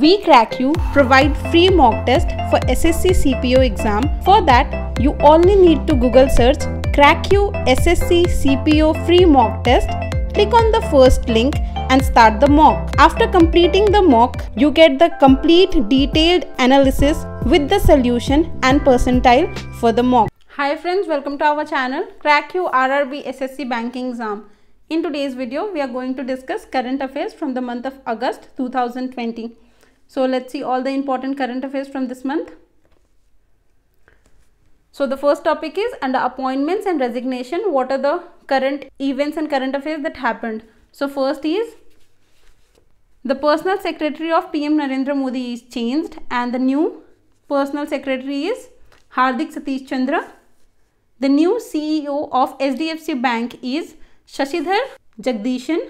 We Crack You provide free mock test for SSC CPO exam. For that, you only need to Google search Crack You SSC CPO free mock test. Click on the first link and start the mock. After completing the mock, you get the complete detailed analysis with the solution and percentile for the mock. Hi friends, welcome to our channel Crack You RRB SSC Banking Exam. In today's video, we are going to discuss current affairs from the month of August 2020. So let's see all the important current affairs from this month. So the first topic is under appointments and resignation, what are the current events and current affairs that happened? So first is the personal secretary of PM Narendra Modi is changed and the new personal secretary is Hardik Satish Chandra. The new CEO of SDFC Bank is Shashidhar Jagdishan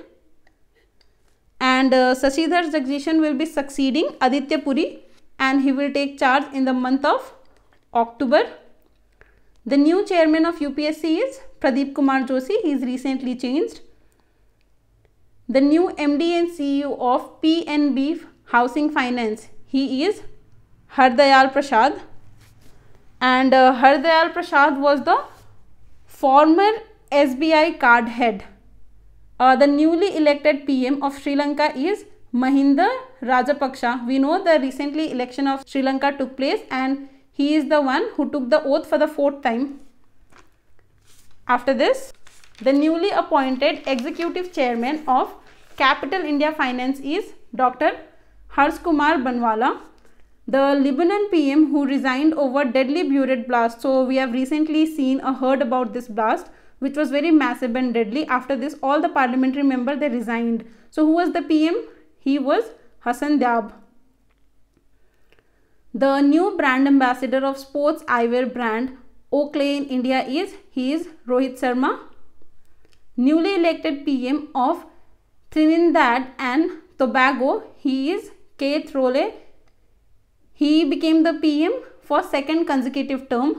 and uh, Sashidhar Jagdishan will be succeeding Aditya Puri and he will take charge in the month of October. The new chairman of UPSC is Pradeep Kumar Joshi. He is recently changed. The new MD and CEO of PNB Housing Finance. He is Hardayal Prasad. And uh, Hardayal Prasad was the former SBI card head uh, the newly elected PM of Sri Lanka is Mahinda Rajapaksa. We know the recently election of Sri Lanka took place and he is the one who took the oath for the fourth time. After this, the newly appointed executive chairman of Capital India Finance is Dr. Harsh Kumar Banwala. The Lebanon PM who resigned over deadly Buret blast. So we have recently seen or heard about this blast which was very massive and deadly. After this, all the parliamentary members they resigned. So who was the PM? He was Hassan Diab. The new brand ambassador of sports eyewear brand Oakley in India is he is Rohit Sharma. Newly elected PM of Trinidad and Tobago, he is Keith Rowley. He became the PM for second consecutive term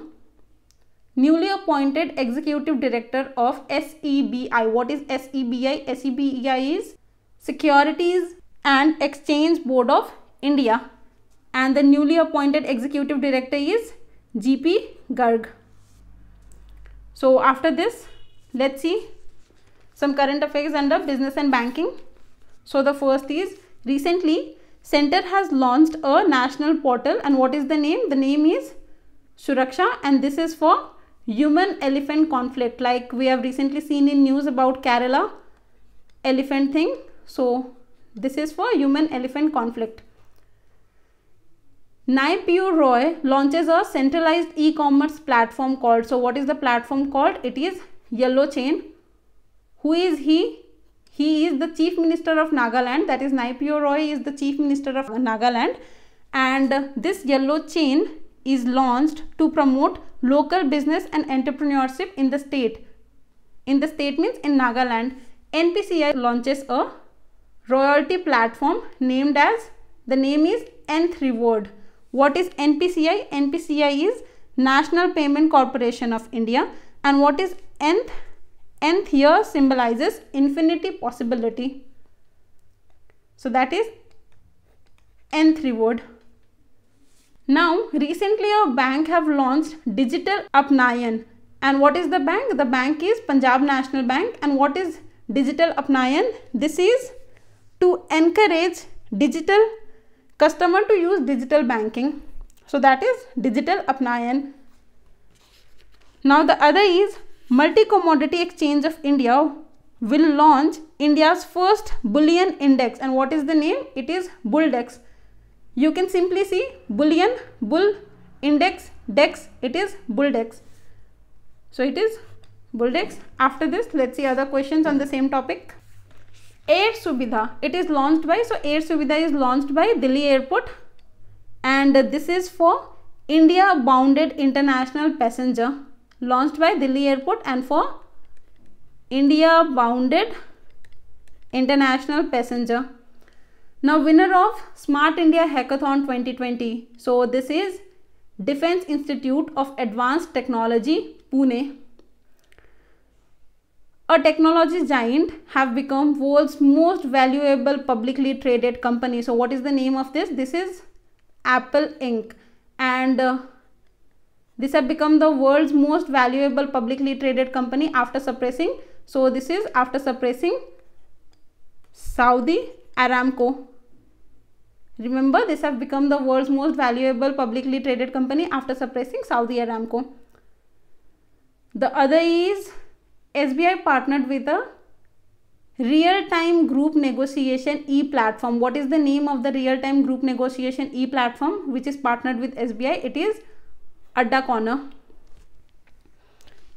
newly appointed executive director of SEBI. What is SEBI? SEBI is Securities and Exchange Board of India and the newly appointed executive director is GP Garg. So after this, let's see some current affairs under business and banking. So the first is recently center has launched a national portal and what is the name? The name is Suraksha and this is for human elephant conflict like we have recently seen in news about Kerala elephant thing. So this is for human elephant conflict. Naipu Roy launches a centralized e-commerce platform called, so what is the platform called? It is Yellow Chain. Who is he? He is the Chief Minister of Nagaland, that is Naipu Roy is the Chief Minister of Nagaland. And this Yellow Chain is launched to promote local business and entrepreneurship in the state. In the state means in Nagaland, NPCI launches a royalty platform named as the name is Nth Reward. What is NPCI? NPCI is National Payment Corporation of India and what is Nth? Nth here symbolizes infinity possibility. So that is Nth reward. Now, recently a bank have launched digital apnayan. And what is the bank? The bank is Punjab National Bank. And what is digital apnayan? This is to encourage digital customer to use digital banking. So that is digital apnayan. Now the other is Multi-Commodity Exchange of India will launch India's first bullion index. And what is the name? It is Bulldex you can simply see boolean bull index dex it is bull dex so it is bull dex after this let's see other questions on the same topic air subida it is launched by so air subida is launched by delhi airport and this is for india bounded international passenger launched by delhi airport and for india bounded international passenger now winner of Smart India Hackathon 2020. So this is Defense Institute of Advanced Technology, Pune. A technology giant have become world's most valuable publicly traded company. So what is the name of this? This is Apple Inc. And uh, this have become the world's most valuable publicly traded company after suppressing. So this is after suppressing Saudi Aramco Remember, this have become the world's most valuable publicly traded company after suppressing Saudi Aramco. The other is SBI partnered with a real-time group negotiation e-platform. What is the name of the real-time group negotiation e-platform which is partnered with SBI? It is Adda Corner.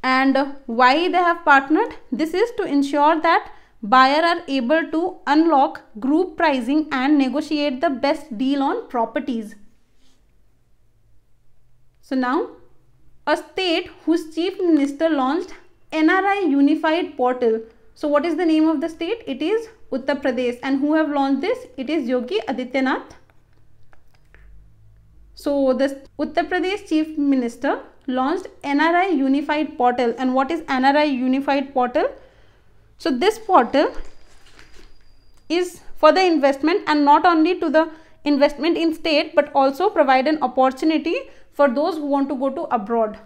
And why they have partnered? This is to ensure that buyer are able to unlock group pricing and negotiate the best deal on properties. So now, a state whose chief minister launched NRI Unified Portal. So what is the name of the state? It is Uttar Pradesh. And who have launched this? It is Yogi Adityanath. So the Uttar Pradesh chief minister launched NRI Unified Portal. And what is NRI Unified Portal? So this portal is for the investment and not only to the investment in state but also provide an opportunity for those who want to go to abroad.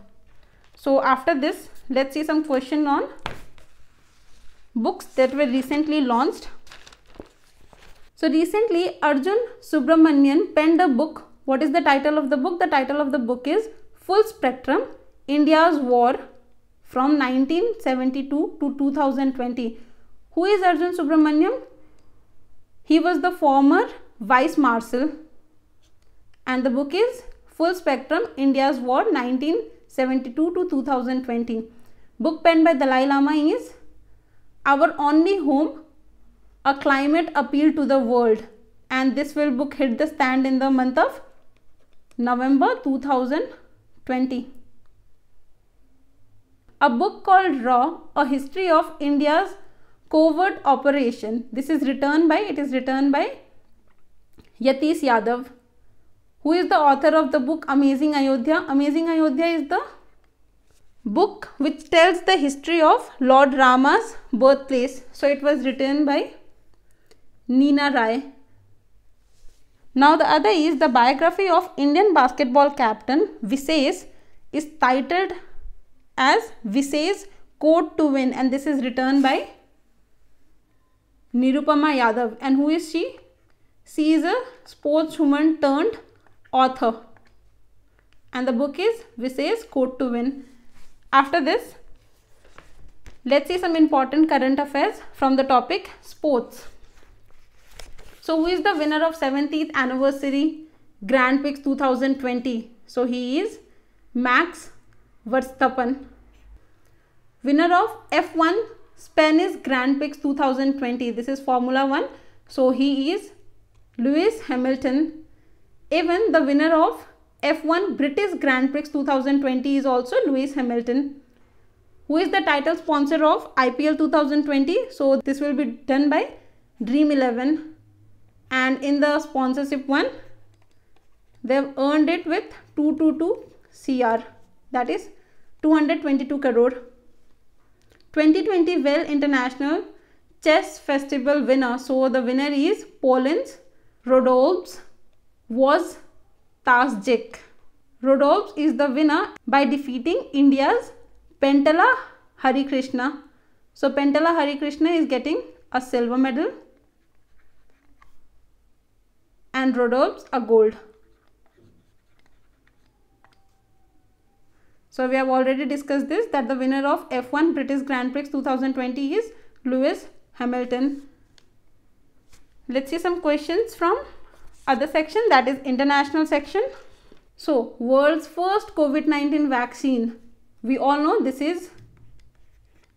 So after this let's see some question on books that were recently launched. So recently Arjun Subramanian penned a book. What is the title of the book? The title of the book is Full Spectrum India's War from 1972 to 2020. Who is Arjun Subramaniam? He was the former Vice Marshal and the book is Full Spectrum India's War 1972 to 2020. Book penned by Dalai Lama is Our Only Home, A Climate Appeal to the World and this will book hit the stand in the month of November 2020 a book called Raw, A History of India's Covert Operation. This is written by, it is written by Yatish Yadav, who is the author of the book Amazing Ayodhya. Amazing Ayodhya is the book which tells the history of Lord Rama's birthplace. So it was written by Nina Rai. Now the other is the biography of Indian basketball captain Vises is titled as Visay's Code to Win and this is written by Nirupama Yadav and who is she? She is a sportswoman turned author and the book is Visay's Code to Win. After this, let's see some important current affairs from the topic sports. So who is the winner of 70th anniversary Grand Prix 2020? So he is Max Verstappen. Winner of F1 Spanish Grand Prix 2020. This is Formula 1. So he is Lewis Hamilton. Even the winner of F1 British Grand Prix 2020 is also Lewis Hamilton. Who is the title sponsor of IPL 2020? So this will be done by Dream 11. And in the sponsorship one, they have earned it with 222 CR that is 222 crore. 2020 Well International Chess Festival winner. So the winner is Poland's Rodolpes was Tasjik. Rodolpes is the winner by defeating India's Pentala Hari Krishna. So Pentala Hari Krishna is getting a silver medal and Rodolpes a gold. So we have already discussed this that the winner of F1 British Grand Prix 2020 is Lewis Hamilton. Let's see some questions from other section that is international section. So world's first COVID-19 vaccine. We all know this is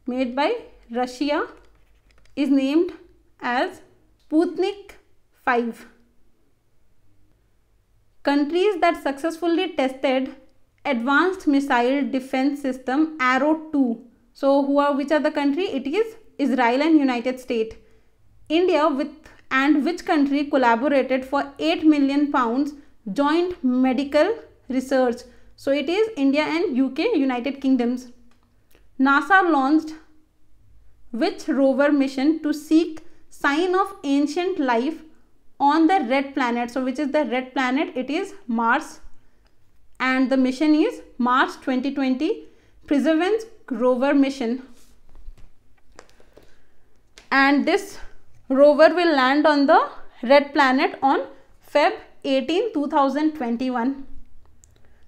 made by Russia is named as Sputnik 5. Countries that successfully tested advanced missile defense system arrow 2 so who are which are the country it is israel and united states india with and which country collaborated for 8 million pounds joint medical research so it is india and uk united kingdoms nasa launched which rover mission to seek sign of ancient life on the red planet so which is the red planet it is mars and the mission is March 2020 Perseverance rover mission. And this rover will land on the red planet on Feb 18, 2021.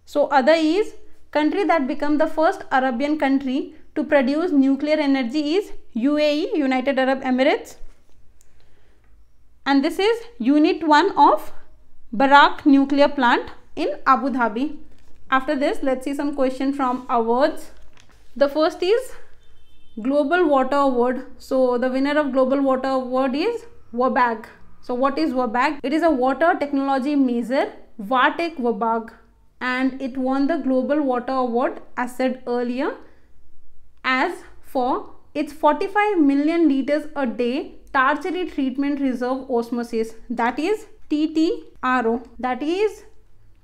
So other is country that become the first Arabian country to produce nuclear energy is UAE, United Arab Emirates. And this is unit 1 of Barak nuclear plant in Abu Dhabi. After this, let's see some question from awards. The first is Global Water Award. So the winner of Global Water Award is WABAG. So what is WABAG? It is a water technology measure, WATEC WABAG and it won the Global Water Award as said earlier as for its 45 million liters a day tertiary treatment reserve osmosis that is TTRO that is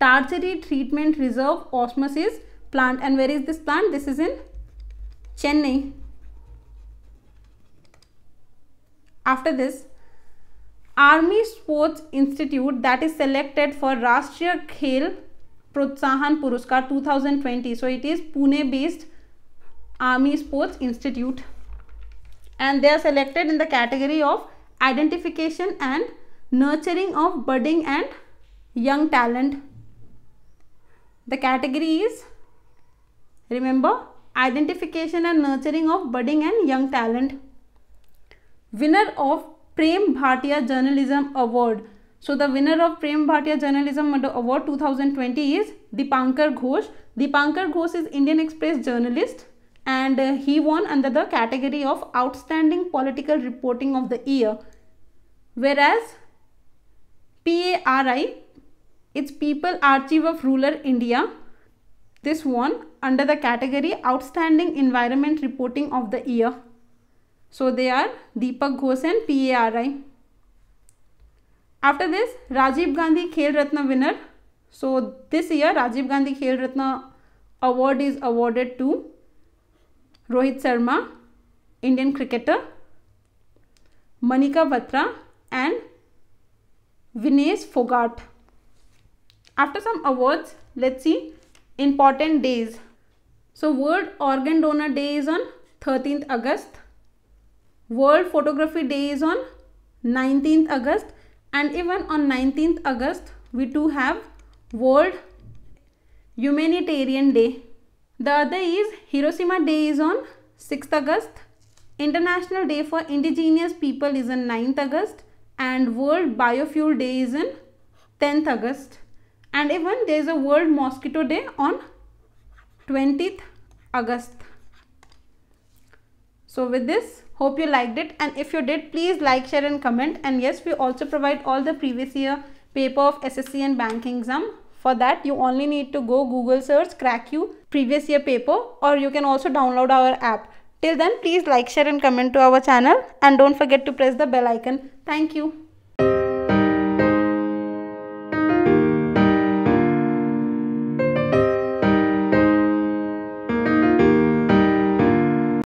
tertiary treatment reserve osmosis plant and where is this plant this is in Chennai after this Army Sports Institute that is selected for Rashtriya Khel Protsahan Puraskar 2020 so it is Pune based Army Sports Institute and they are selected in the category of identification and nurturing of budding and young talent the category is, remember, identification and nurturing of budding and young talent. Winner of Prem Bhatia Journalism Award. So the winner of Prem Bhatia Journalism Award 2020 is Dipankar Ghosh. Dipankar Ghosh is Indian Express journalist and uh, he won under the category of Outstanding Political Reporting of the Year. Whereas PARI it's People Archive of ruler India. This one under the category Outstanding Environment Reporting of the Year. So they are Deepak Ghosh and PARI. After this, Rajiv Gandhi Khel Ratna winner. So this year, Rajiv Gandhi Khel Ratna award is awarded to Rohit Sharma, Indian cricketer, Manika Batra and Vinesh Fogart. After some awards, let's see important days. So World Organ Donor Day is on 13th August. World Photography Day is on 19th August and even on 19th August we do have World Humanitarian Day. The other is Hiroshima Day is on 6th August. International Day for Indigenous People is on 9th August and World Biofuel Day is on 10th August and even there is a World Mosquito Day on 20th August. So with this, hope you liked it and if you did, please like, share and comment. And yes, we also provide all the previous year paper of SSC and banking exam. For that, you only need to go Google search, crack you previous year paper or you can also download our app. Till then, please like, share and comment to our channel and don't forget to press the bell icon. Thank you.